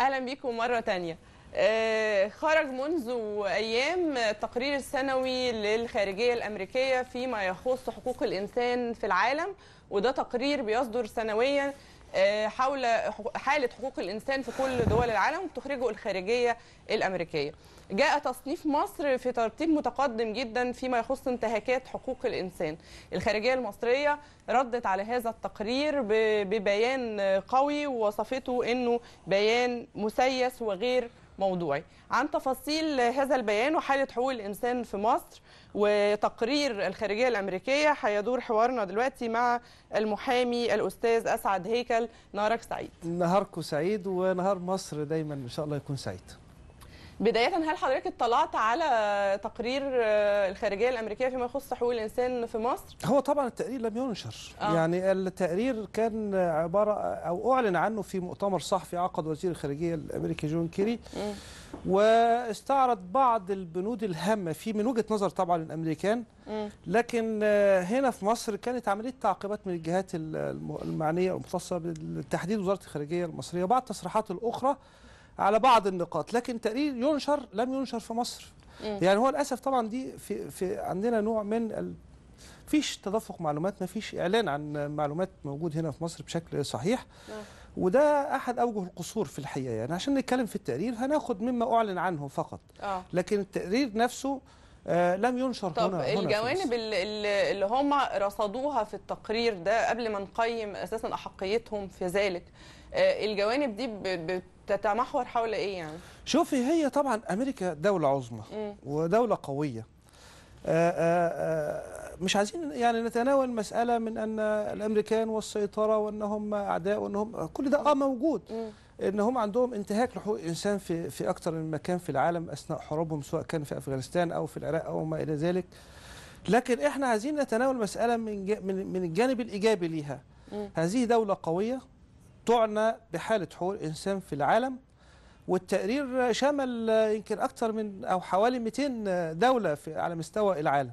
اهلا بيكم مره تانية آه، خرج منذ ايام التقرير السنوي للخارجيه الامريكيه فيما يخص حقوق الانسان في العالم وده تقرير بيصدر سنويا آه، حول حاله حقوق الانسان في كل دول العالم بتخرجه الخارجيه الامريكيه جاء تصنيف مصر في ترتيب متقدم جدا فيما يخص انتهاكات حقوق الإنسان الخارجية المصرية ردت على هذا التقرير ببيان قوي ووصفته أنه بيان مسيس وغير موضوعي عن تفاصيل هذا البيان وحالة حقوق الإنسان في مصر وتقرير الخارجية الأمريكية هيدور حوارنا دلوقتي مع المحامي الأستاذ أسعد هيكل نهارك سعيد نهاركم سعيد ونهار مصر دايما إن شاء الله يكون سعيد بداية هل حضرتك اطلعت على تقرير آه، الخارجية الأمريكية فيما يخص حقوق الإنسان في مصر؟ هو طبعا التقرير لم ينشر آه. يعني التقرير كان عبارة أو أعلن عنه في مؤتمر صحفي عقد وزير الخارجية الأمريكي جون كيري واستعرض بعض البنود الهامة في من وجهة نظر طبعا الأمريكان لكن آه، هنا في مصر كانت عملية تعقيبات من الجهات المعنية المختصة بالتحديد وزارة الخارجية المصرية بعض التصريحات الأخرى على بعض النقاط لكن تقرير ينشر لم ينشر في مصر يعني هو للاسف طبعا دي في, في عندنا نوع من ال... فيش تدفق معلومات ما فيش اعلان عن معلومات موجود هنا في مصر بشكل صحيح نعم. وده احد اوجه القصور في الحقيقه يعني عشان نتكلم في التقرير هناخد مما اعلن عنه فقط آه. لكن التقرير نفسه آه لم ينشر طب هنا الجوانب هنا اللي هم رصدوها في التقرير ده قبل ما نقيم اساسا احقيتهم في ذلك آه، الجوانب دي بتتمحور حول ايه يعني شوفي هي طبعا امريكا دوله عظمى ودوله قويه آه، آه، مش عايزين يعني نتناول مسألة من أن الأمريكان والسيطرة وانهم أعداء وانهم كل ده آه موجود أن هم عندهم انتهاك لحقوق الإنسان في في أكثر من مكان في العالم أثناء حروبهم سواء كان في أفغانستان أو في العراق أو ما إلى ذلك لكن إحنا عايزين نتناول مسألة من من الجانب الإيجابي ليها هذه دولة قوية تعنى بحالة حقوق الإنسان في العالم والتقرير شمل يمكن أكثر من أو حوالي 200 دولة في على مستوى العالم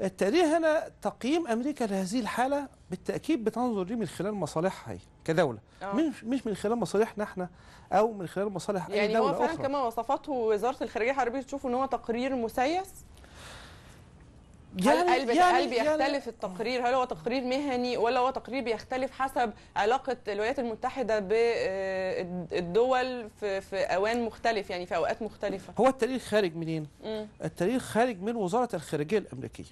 التقرير هنا تقييم أمريكا لهذه الحالة بالتأكيد بتنظر ليه من خلال مصالحها هي كدولة آه. مش مش من خلال مصالحنا احنا أو من خلال مصالح يعني أي دولة أخرى يعني هو فعلا كما وصفته وزارة الخارجية الحربية تشوف أن هو تقرير مسيس يعني هل قلب يعني هل بيختلف يعني التقرير هل هو تقرير مهني ولا هو تقرير بيختلف حسب علاقه الولايات المتحده بالدول آه، في في اوان مختلف يعني في اوقات مختلفه هو التاريخ خارج منين التاريخ خارج من وزاره الخارجيه الامريكيه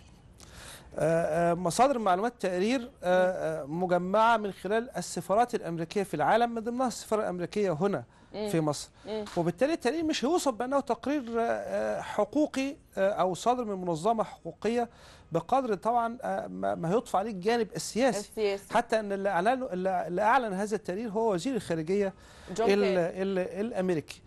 آه، آه، مصادر معلومات تقرير آه، مجمعة من خلال السفارات الأمريكية في العالم من ضمنها السفارة الأمريكية هنا في مصر وبالتالي التقرير مش هيوصف بأنه تقرير حقوقي أو صادر من منظمة حقوقية بقدر طبعا ما يطفى عليه الجانب السياسي, السياسي. حتى أن اللي أعلن, اللي أعلن هذا التقرير هو وزير الخارجية الـ الـ الأمريكي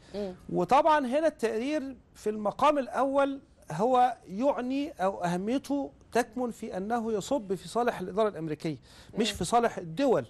وطبعا هنا التقرير في المقام الأول هو يعني أو أهميته تكمن في أنه يصب في صالح الإدارة الأمريكية مش في صالح الدول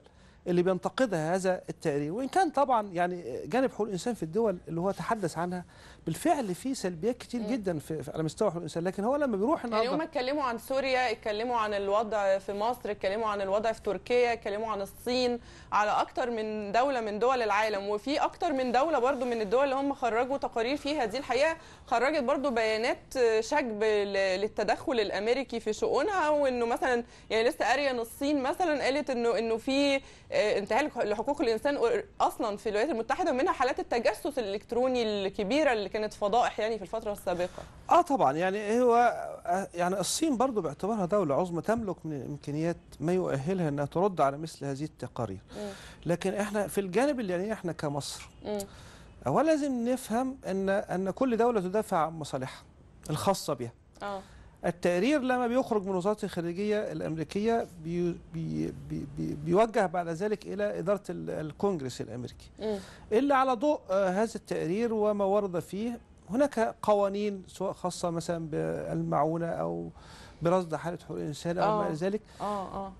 اللي بينتقدها هذا التقرير وإن كان طبعا يعني جانب حقوق الإنسان في الدول اللي هو تحدث عنها بالفعل في سلبيات كتير مم. جدا في على مستوى حقوق الانسان لكن هو لما بيروح يعني النهارده يعني هم اتكلموا عن سوريا اتكلموا عن الوضع في مصر اتكلموا عن الوضع في تركيا اتكلموا عن الصين على اكتر من دوله من دول العالم وفي اكتر من دوله برضو من الدول اللي هم خرجوا تقارير فيها دي الحقيقه خرجت برضو بيانات شجب للتدخل الامريكي في شؤونها وانه مثلا يعني لسه قاريه ان الصين مثلا قالت انه انه في آه، انتهاك لحقوق الانسان اصلا في الولايات المتحده ومنها حالات التجسس الالكتروني الكبيره اللي كانت فضائح يعني في الفترة السابقة اه طبعا يعني هو آه، يعني الصين برضه باعتبارها دولة عظمى تملك من الامكانيات ما يؤهلها انها ترد على مثل هذه التقارير لكن احنا في الجانب اللي يعني احنا كمصر اولا لازم نفهم ان ان كل دولة تدافع عن مصالحها الخاصة بها آه. التقرير لما بيخرج من وزاره الخارجيه الامريكيه بي بي بي بيوجه بعد ذلك الى اداره الكونجرس الامريكي إيه؟ اللي على ضوء آه، هذا التقرير وما ورد فيه هناك قوانين سواء خاصه مثلا بالمعونه او برصد حاله حقوق الانسان او ما الى آه. ذلك اه اه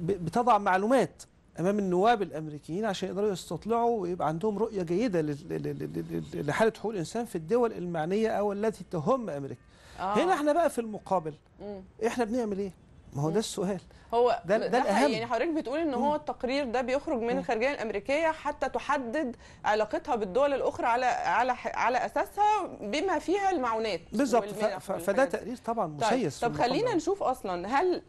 بتضع معلومات امام النواب الامريكيين عشان يقدروا يستطلعوا ويبقى عندهم رؤيه جيده لحاله حقوق الانسان في الدول المعنيه او التي تهم امريكا آه. هنا احنا بقى في المقابل مم. احنا بنعمل ايه ما هو ده السؤال هو ده, ده, ده الاهم يعني حضرتك بتقول ان هو التقرير ده بيخرج من الخارجيه الامريكيه حتى تحدد علاقتها بالدول الاخرى على على على اساسها بما فيها المعونات بالظبط فده تقرير طبعا مسيس طيب, طب خلينا نشوف اصلا هل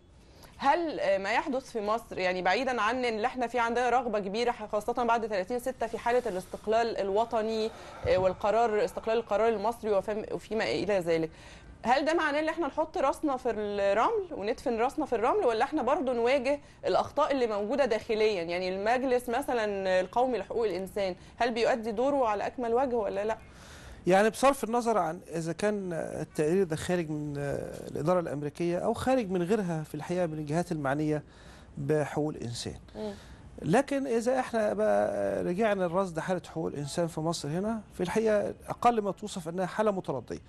هل ما يحدث في مصر يعني بعيدا عن اللي احنا في عندنا رغبه كبيره خاصه بعد 30 6 في حاله الاستقلال الوطني آه، والقرار استقلال القرار المصري وفيما الى ذلك هل ده معناه ان احنا نحط راسنا في الرمل وندفن راسنا في الرمل ولا احنا برضو نواجه الاخطاء اللي موجوده داخليا يعني المجلس مثلا القومي لحقوق الانسان هل بيؤدي دوره على اكمل وجه ولا لا يعني بصرف النظر عن اذا كان التقرير ده خارج من الاداره الامريكيه او خارج من غيرها في الحقيقه من الجهات المعنيه بحقوق الانسان لكن اذا احنا بقى رجعنا لرصد حاله حقوق الانسان في مصر هنا في الحقيقه اقل ما توصف انها حاله مترديه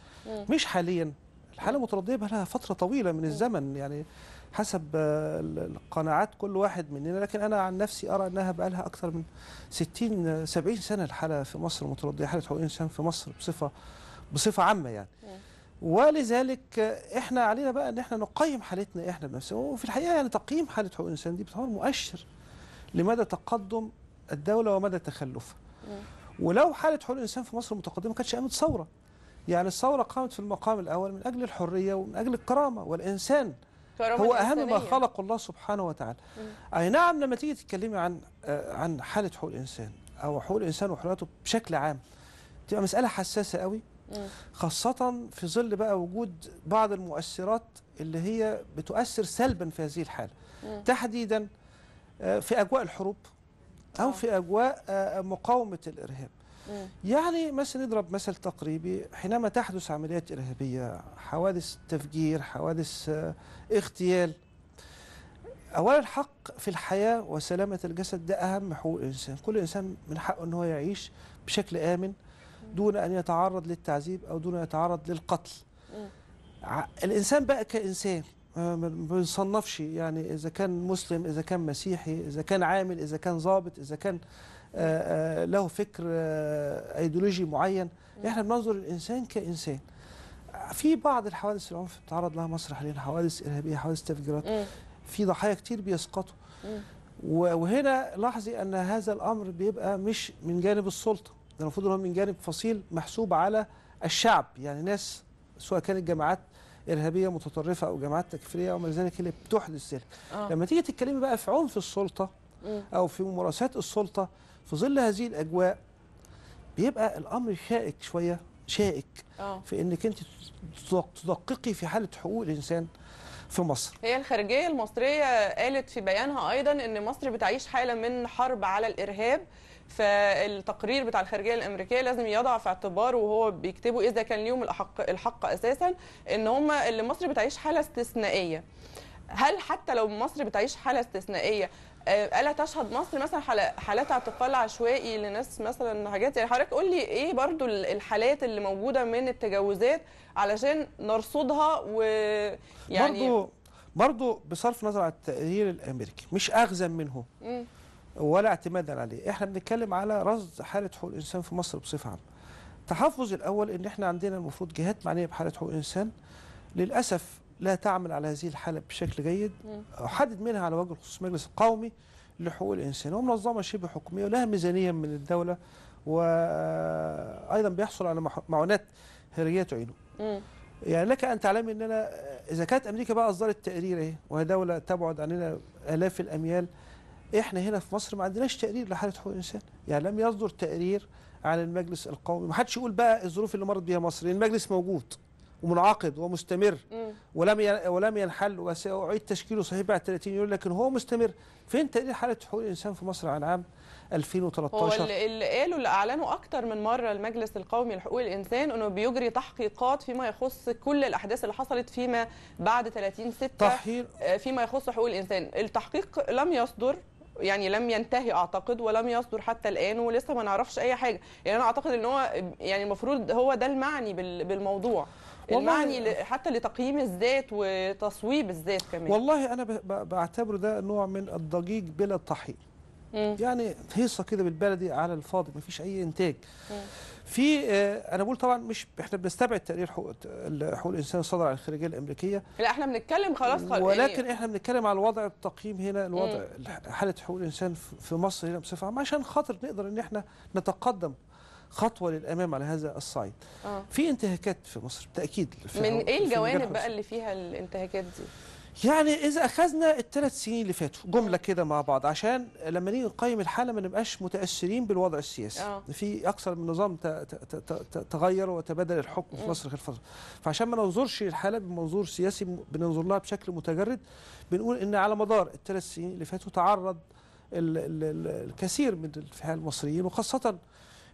مش حاليا الحاله مترديه بقى لها فتره طويله من الزمن يعني حسب آه، القناعات كل واحد مننا لكن انا عن نفسي ارى انها بقى لها اكثر من 60 70 سنه الحاله في مصر مترديه حاله حقوق الانسان في مصر بصفه بصفه عامه يعني ولذلك آه، احنا علينا بقى ان احنا نقيم حالتنا احنا بنفسنا وفي الحقيقه يعني تقييم حاله حقوق الانسان دي بتعتبر مؤشر لمدى تقدم الدوله ومدى تخلفها ولو حاله حقوق الانسان في مصر متقدمه كانتش قامت ثوره يعني الثورة قامت في المقام الأول من أجل الحرية ومن أجل الكرامة والإنسان هو أهم ما خلق الله سبحانه وتعالى أي نعم لما تيجي تتكلمي عن آه، عن حالة حقوق الإنسان أو حقوق الإنسان وحريته بشكل عام تبقى مسألة حساسة قوي خاصة في ظل بقى وجود بعض المؤثرات اللي هي بتؤثر سلبا في هذه الحالة تحديدا آه، في أجواء الحروب أو آه. في أجواء مقاومة الإرهاب يعني مثلا نضرب مثل تقريبي حينما تحدث عمليات إرهابية حوادث تفجير حوادث آه، اغتيال أولا الحق في الحياة وسلامة الجسد ده أهم حقوق الإنسان كل إنسان من حقه أن هو يعيش بشكل آمن دون أن يتعرض للتعذيب أو دون أن يتعرض للقتل الإنسان بقى كإنسان آه، ما بنصنفش يعني إذا كان مسلم إذا كان مسيحي إذا كان عامل إذا كان ظابط إذا كان آه، آه، له فكر آه، ايديولوجي معين احنا بننظر الانسان كانسان في بعض الحوادث العنف بتعرض لها مصر حاليا حوادث ارهابيه حوادث تفجيرات في ضحايا كتير بيسقطوا وهنا لاحظي ان هذا الامر بيبقى مش من جانب السلطه ده المفروض هو من جانب فصيل محسوب على الشعب يعني ناس سواء كانت جماعات ارهابيه متطرفه او جماعات تكفيريه او ما ذلك اللي بتحدث ذلك آه. لما تيجي تتكلمي بقى في عنف السلطه او في ممارسات السلطه في ظل هذه الاجواء بيبقى الامر شائك شويه شائك أوه. في انك انت تدققي في حاله حقوق الانسان في مصر هي الخارجيه المصريه قالت في بيانها ايضا ان مصر بتعيش حاله من حرب على الارهاب فالتقرير بتاع الخارجيه الامريكيه لازم يضع في اعتباره وهو بيكتبه اذا كان ليهم الحق الحق اساسا ان هم اللي مصر بتعيش حاله استثنائيه هل حتى لو مصر بتعيش حاله استثنائيه آه، الا تشهد مصر مثلا حالات اعتقال عشوائي لناس مثلا حاجات يعني حضرتك قول لي ايه برضو الحالات اللي موجوده من التجاوزات علشان نرصدها ويعني برضو برضو بصرف نظر عن التقرير الامريكي مش اغزى منه ولا اعتمادا عليه احنا بنتكلم على رصد حاله حقوق الانسان في مصر بصفه عامه تحفظ الاول ان احنا عندنا المفروض جهات معنيه بحاله حقوق الانسان للاسف لا تعمل على هذه الحالة بشكل جيد أحدد منها على وجه الخصوص مجلس القومي لحقوق الإنسان ومنظمة شبه حكومية ولها ميزانية من الدولة وأيضا بيحصل على معونات هرية تعينه يعني لك أن تعلمي أن أنا إذا كانت أمريكا بقى أصدرت تقرير اهي وهي دولة تبعد عننا آلاف الأميال إحنا هنا في مصر ما عندناش تقرير لحالة حقوق الإنسان يعني لم يصدر تقرير عن المجلس القومي ما حدش يقول بقى الظروف اللي مرت بيها مصر المجلس موجود ومنعقد ومستمر ولم ولم ينحل وسيعيد تشكيله صحيح بعد 30 يوليو لكن هو مستمر فين تقرير حاله حقوق الانسان في مصر عن عام 2013 هو اللي قاله اللي اعلنوا اكثر من مره المجلس القومي لحقوق الانسان انه بيجري تحقيقات فيما يخص كل الاحداث اللي حصلت فيما بعد 30 6 تحقيق آه، فيما يخص حقوق الانسان التحقيق لم يصدر يعني لم ينتهي اعتقد ولم يصدر حتى الان ولسه ما نعرفش اي حاجه يعني انا اعتقد ان هو يعني المفروض هو ده المعني بالموضوع المعني حتى لتقييم الذات وتصويب الذات كمان والله انا بعتبره ده نوع من الضجيج بلا طحين يعني هيصه كده بالبلدي على الفاضي مفيش اي انتاج في آه، انا بقول طبعا مش احنا بنستبعد تقرير حقوق حقوق الانسان الصادر عن الخارجيه الامريكيه لا احنا بنتكلم خلاص طيب، إيه؟ ولكن احنا بنتكلم على الوضع التقييم هنا الوضع حاله حقوق الانسان في مصر هنا بصفه عامه عشان خاطر نقدر ان احنا نتقدم خطوه للامام على هذا الصعيد آه. في انتهاكات في مصر بالتاكيد من ايه الجوانب بقى اللي فيها الانتهاكات دي يعني اذا اخذنا الثلاث سنين اللي فاتوا جمله كده مع بعض عشان لما نيجي نقيم الحاله ما نبقاش متاثرين بالوضع السياسي أوه. في اكثر من نظام تغير وتبادل الحكم في مصر خلال فتره فعشان ما ننظرش للحاله بمنظور سياسي بننظر لها بشكل متجرد بنقول ان على مدار الثلاث سنين اللي فاتوا تعرض الكثير من الفئه المصريين وخاصه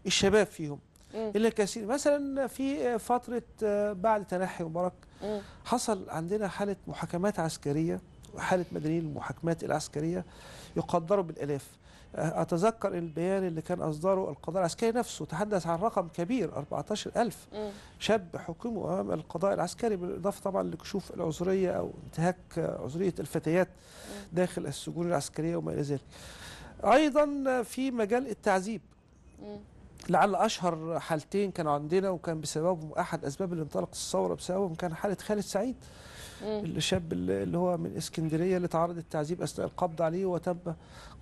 الشباب فيهم الا كثير مثلا في فتره آه، بعد تنحي مبارك حصل عندنا حاله محاكمات عسكريه وحاله مدنيين المحاكمات العسكريه يقدروا بالالاف آه، اتذكر البيان اللي كان اصدره القضاء العسكري نفسه تحدث عن رقم كبير 14000 شاب حكموا امام القضاء العسكري بالاضافه طبعا لكشوف العذريه او انتهاك عذريه الفتيات داخل السجون العسكريه وما الى ذلك ايضا في مجال التعذيب لعل اشهر حالتين كانوا عندنا وكان بسببهم احد اسباب اللي انطلقت الثوره بسببهم كان حاله خالد سعيد الشاب اللي هو من اسكندريه اللي تعرض للتعذيب اثناء القبض عليه وتم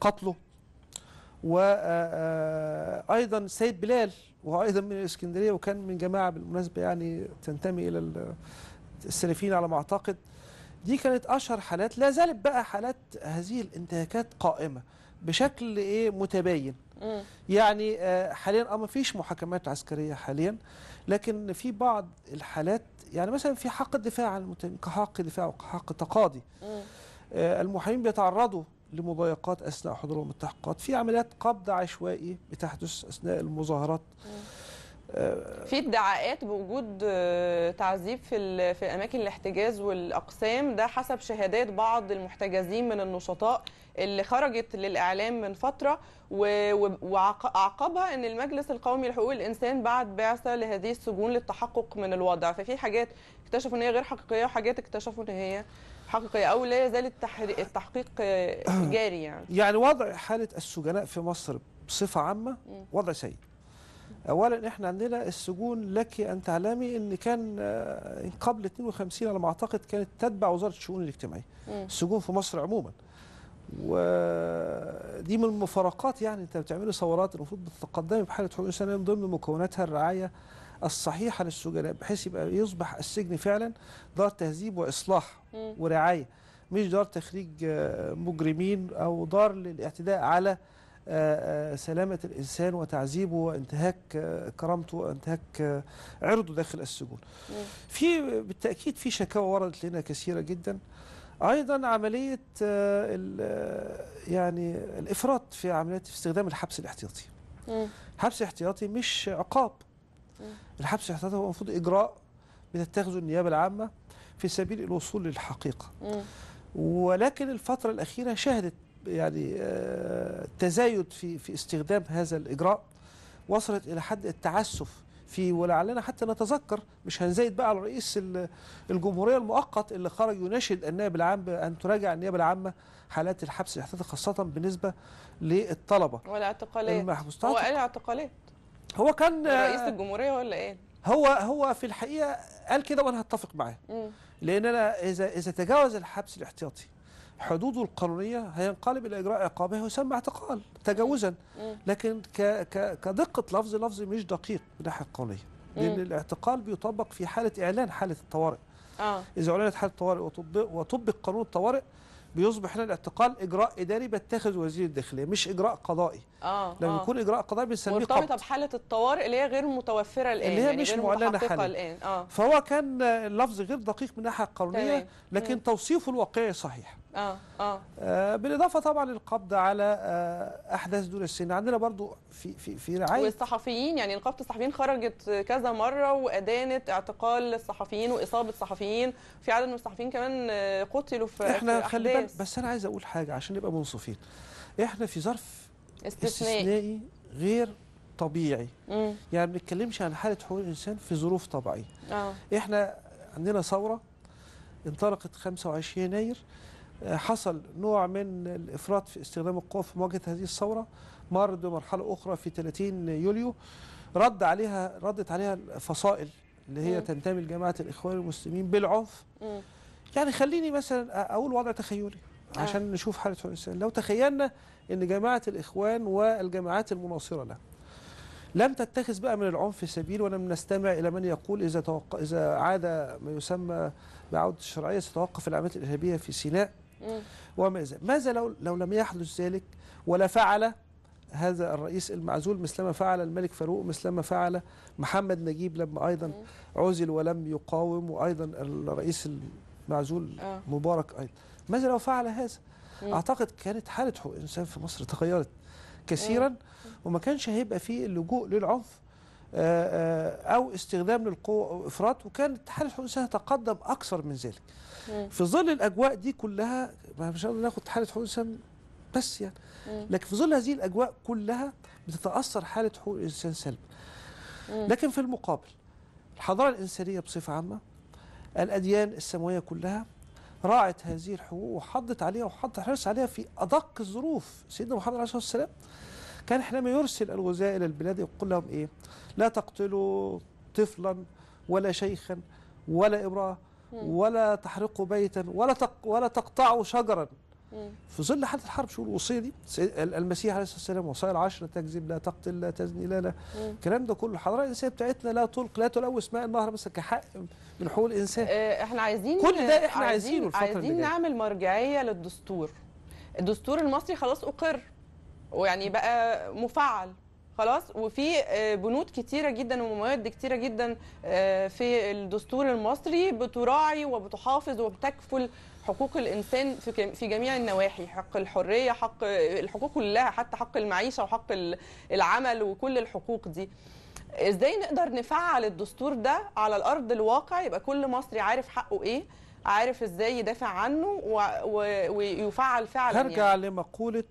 قتله وايضا آه، آه، السيد بلال وهو ايضا من اسكندريه وكان من جماعه بالمناسبه يعني تنتمي الى السلفيين على ما اعتقد دي كانت اشهر حالات لا زالت بقى حالات هذه الانتهاكات قائمه بشكل ايه متباين يعني آه، حاليا اه ما فيش محاكمات عسكريه حاليا لكن في بعض الحالات يعني مثلا في حق الدفاع عن المتهمين كحق دفاع وكحق تقاضي اه المحامين بيتعرضوا لمضايقات اثناء حضورهم التحقيقات في عمليات قبض عشوائي بتحدث اثناء المظاهرات آه، في ادعاءات بوجود آه، تعذيب في في اماكن الاحتجاز والاقسام ده حسب شهادات بعض المحتجزين من النشطاء اللي خرجت للاعلام من فتره وعقبها ان المجلس القومي لحقوق الانسان بعد بعثه لهذه السجون للتحقق من الوضع ففي حاجات اكتشفوا ان هي غير حقيقيه وحاجات اكتشفوا ان هي حقيقيه او لا يزال التحقيق جاري يعني يعني وضع حاله السجناء في مصر بصفه عامه وضع سيء اولا احنا عندنا السجون لك ان تعلمي ان كان آه، قبل 52 على ما اعتقد كانت تتبع وزاره الشؤون الاجتماعيه السجون في مصر عموما ودي من المفارقات يعني انت بتعملي ثورات المفروض بتتقدمي بحاله حقوق الانسان من ضمن مكوناتها الرعايه الصحيحه للسجناء بحيث يبقى يصبح السجن فعلا دار تهذيب واصلاح ورعايه مش دار تخريج آه، مجرمين او دار للاعتداء على آه، آه، سلامة الإنسان وتعذيبه وانتهاك كرامته وانتهاك عرضه داخل السجون في بالتأكيد في شكاوى وردت لنا كثيرة جدا ايضا عمليه آه، آه، يعني الافراط في عمليه في استخدام الحبس الاحتياطي الحبس الاحتياطي مش عقاب الحبس الاحتياطي هو المفروض اجراء بتتخذه النيابه العامه في سبيل الوصول للحقيقه ولكن الفتره الاخيره شهدت يعني آه، تزايد في في استخدام هذا الاجراء وصلت الى حد التعسف في ولعلنا حتى نتذكر مش هنزيد بقى على رئيس الجمهورية المؤقت اللي خرج يناشد النائب العام أن تراجع النيابة العامة حالات الحبس الاحتياطي خاصة بالنسبة للطلبة والاعتقالات هو قال اعتقالات هو كان رئيس الجمهورية ولا ايه؟ هو هو في الحقيقة قال كده وأنا هتفق معاه لأن أنا إذا إذا تجاوز الحبس الاحتياطي حدوده القانونية هينقلب إلى إجراء عقابي ويسمى اعتقال تجاوزا لكن كدقة لفظ لفظ مش دقيق من الناحية القانونية لأن الاعتقال بيطبق في حالة إعلان حالة الطوارئ آه. إذا أعلنت حالة الطوارئ وطبق, وطبق قانون الطوارئ بيصبح هنا الاعتقال اجراء اداري بيتخذ وزير الداخليه مش اجراء قضائي اه لما آه. يكون اجراء قضائي بنسميه قبض مرتبطه بحاله الطوارئ اللي هي غير متوفره الان اللي هي يعني مش معلنه حاليا الان آه. فهو كان اللفظ غير دقيق من الناحيه القانونيه لكن م. توصيفه الواقعي صحيح آه،, اه اه بالاضافه طبعا للقبض على آه احداث دور السن عندنا برضو في في في رعايه والصحفيين يعني نقابه الصحفيين خرجت كذا مره وادانت اعتقال الصحفيين واصابه صحفيين في عدد من الصحفيين كمان آه، قتلوا في احنا خلي بالك بس انا عايز اقول حاجه عشان نبقى منصفين احنا في ظرف استثنائي, استثنائي غير طبيعي مم. يعني ما بنتكلمش عن حاله حقوق الانسان في ظروف طبيعيه آه. احنا عندنا ثوره انطلقت 25 يناير حصل نوع من الإفراط في استخدام القوة في مواجهة هذه الثورة مر بمرحلة أخرى في 30 يوليو رد عليها ردت عليها الفصائل اللي هي م. تنتمي لجماعة الإخوان المسلمين بالعنف م. يعني خليني مثلا أقول وضع تخيلي آه. عشان آه. نشوف حالة الإنسان لو تخيلنا أن جماعة الإخوان والجماعات المناصرة لها لم تتخذ بقى من العنف سبيل ولم نستمع إلى من يقول إذا, توق... إذا عاد ما يسمى بعودة الشرعية ستوقف العمليات الإرهابية في سيناء وما ماذا لو, لو لم يحدث ذلك ولا فعل هذا الرئيس المعزول مثلما فعل الملك فاروق مثلما فعل محمد نجيب لما أيضا عزل ولم يقاوم وأيضا الرئيس المعزول آه. مبارك أيضا ماذا لو فعل هذا أعتقد كانت حالة حقوق الإنسان في مصر تغيرت كثيرا وما كانش هيبقى فيه اللجوء للعنف آه، آه، أو استخدام للقوة أو إفراط وكان الاتحاد الحقوق تقدم أكثر من ذلك في ظل الأجواء دي كلها مش الله ناخد حالة حقوق الإنسان بس يعني لكن في ظل هذه الأجواء كلها بتتأثر حالة حقوق الإنسان سلبا لكن في المقابل الحضارة الإنسانية بصفة عامة الأديان السماوية كلها راعت هذه الحقوق وحضت عليها وحط حرص عليها في أدق الظروف سيدنا محمد عليه الصلاة والسلام كان حينما يرسل الغزاة إلى البلاد يقول لهم إيه لا تقتلوا طفلا ولا شيخا ولا امرأة ولا تحرقوا بيتا ولا تق ولا تقطعوا شجرا في ظل حالة الحرب شو الوصية دي المسيح عليه الصلاة والسلام وصايا العشر تكذب لا تقتل لا تزني لا لا الكلام ده كله الحضارة الإنسانية بتاعتنا لا تلق لا تلوث ماء النهر مثلا كحق من حقوق الإنسان آه، احنا عايزين كل ده احنا عايزينه الفترة عايزين نعمل مرجعية للدستور الدستور المصري خلاص أقر ويعني بقى مفعل خلاص وفي آه، بنود كتيرة جدا ومواد كتيرة جدا آه، في الدستور المصري بتراعي وبتحافظ وبتكفل حقوق الإنسان في جميع النواحي حق الحرية حق الحقوق كلها حتى حق المعيشة وحق العمل وكل الحقوق دي ازاي نقدر نفعل الدستور ده على الأرض الواقع يبقى كل مصري عارف حقه إيه عارف ازاي يدافع عنه ويفعل فعلا هرجع يعني. لمقولة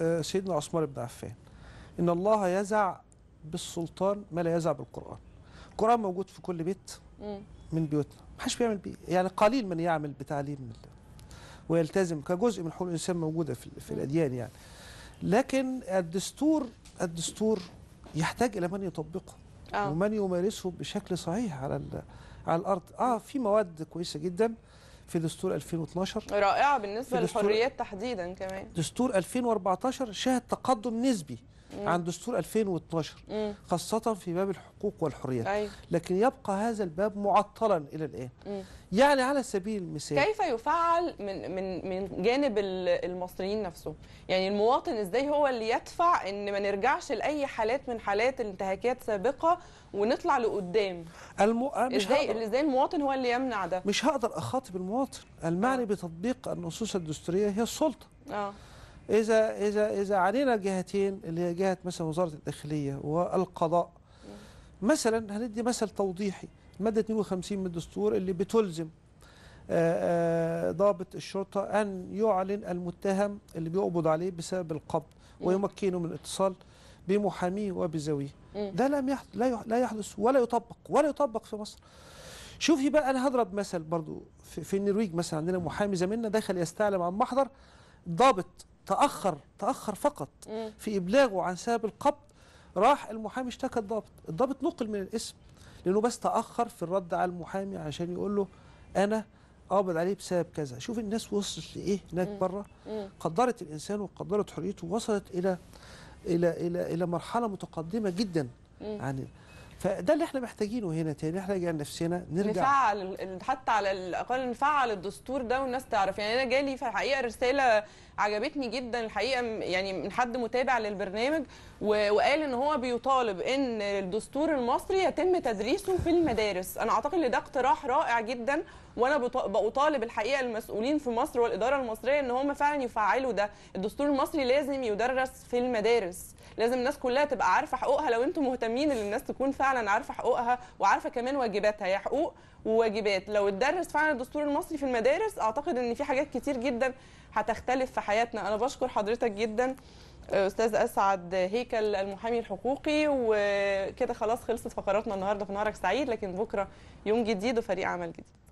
آه، سيدنا عثمان بن عفان إن الله يزع بالسلطان ما لا يزع بالقرآن القرآن موجود في كل بيت من بيوتنا محدش بيعمل بيه يعني قليل من يعمل بتعليم ويلتزم كجزء من حقوق الإنسان موجودة في, في الأديان يعني لكن الدستور الدستور يحتاج إلى من يطبقه آه. ومن يمارسه بشكل صحيح على على الأرض آه في مواد كويسة جدا في دستور 2012 رائعه بالنسبه للحريات تحديدا كمان دستور 2014 شهد تقدم نسبي عن دستور 2012 مم. خاصة في باب الحقوق والحريات أيوه. لكن يبقى هذا الباب معطلا إلى الآن مم. يعني على سبيل المثال كيف يفعل من من من جانب المصريين نفسهم يعني المواطن إزاي هو اللي يدفع إن ما نرجعش لأي حالات من حالات الانتهاكات سابقة ونطلع لقدام الم... آه، إزاي إزاي المواطن هو اللي يمنع ده مش هقدر أخاطب المواطن المعني آه. بتطبيق النصوص الدستورية هي السلطة آه. إذا إذا إذا علينا الجهتين اللي هي جهة مثلا وزارة الداخلية والقضاء مثلا هندي مثل توضيحي المادة 52 من الدستور اللي بتلزم آه، آه، ضابط الشرطة أن يعلن المتهم اللي بيقبض عليه بسبب القبض ويمكنه من الاتصال بمحاميه وبزاويه ده لم يحدث لا يحدث ولا يطبق ولا يطبق في مصر شوفي بقى انا هضرب مثل برضو في, في النرويج مثلا عندنا محامي زميلنا دخل يستعلم عن محضر ضابط تأخر تأخر فقط في إبلاغه عن سبب القبض راح المحامي اشتكى الضابط الضابط نقل من الاسم لأنه بس تأخر في الرد على المحامي عشان يقول له أنا قابض عليه بسبب كذا شوف الناس وصلت لإيه هناك بره قدرت الإنسان وقدرت حريته ووصلت إلى إلى إلى إلى مرحلة متقدمة جدا عن فده اللي احنا محتاجينه هنا تاني احنا نرجع لنفسنا نرجع نفعل حتى على الاقل نفعل الدستور ده والناس تعرف يعني انا جالي في الحقيقه رساله عجبتني جدا الحقيقه يعني من حد متابع للبرنامج وقال ان هو بيطالب ان الدستور المصري يتم تدريسه في المدارس انا اعتقد ان ده اقتراح رائع جدا وانا بطالب الحقيقه المسؤولين في مصر والاداره المصريه ان هم فعلا يفعلوا ده الدستور المصري لازم يدرس في المدارس لازم الناس كلها تبقى عارفه حقوقها لو انتم مهتمين ان الناس تكون فعلا عارفه حقوقها وعارفه كمان واجباتها هي حقوق وواجبات لو اتدرس فعلا الدستور المصري في المدارس اعتقد ان في حاجات كتير جدا هتختلف في حياتنا انا بشكر حضرتك جدا استاذ اسعد هيكل المحامي الحقوقي وكده خلاص خلصت فقراتنا النهارده في نهارك سعيد لكن بكره يوم جديد وفريق عمل جديد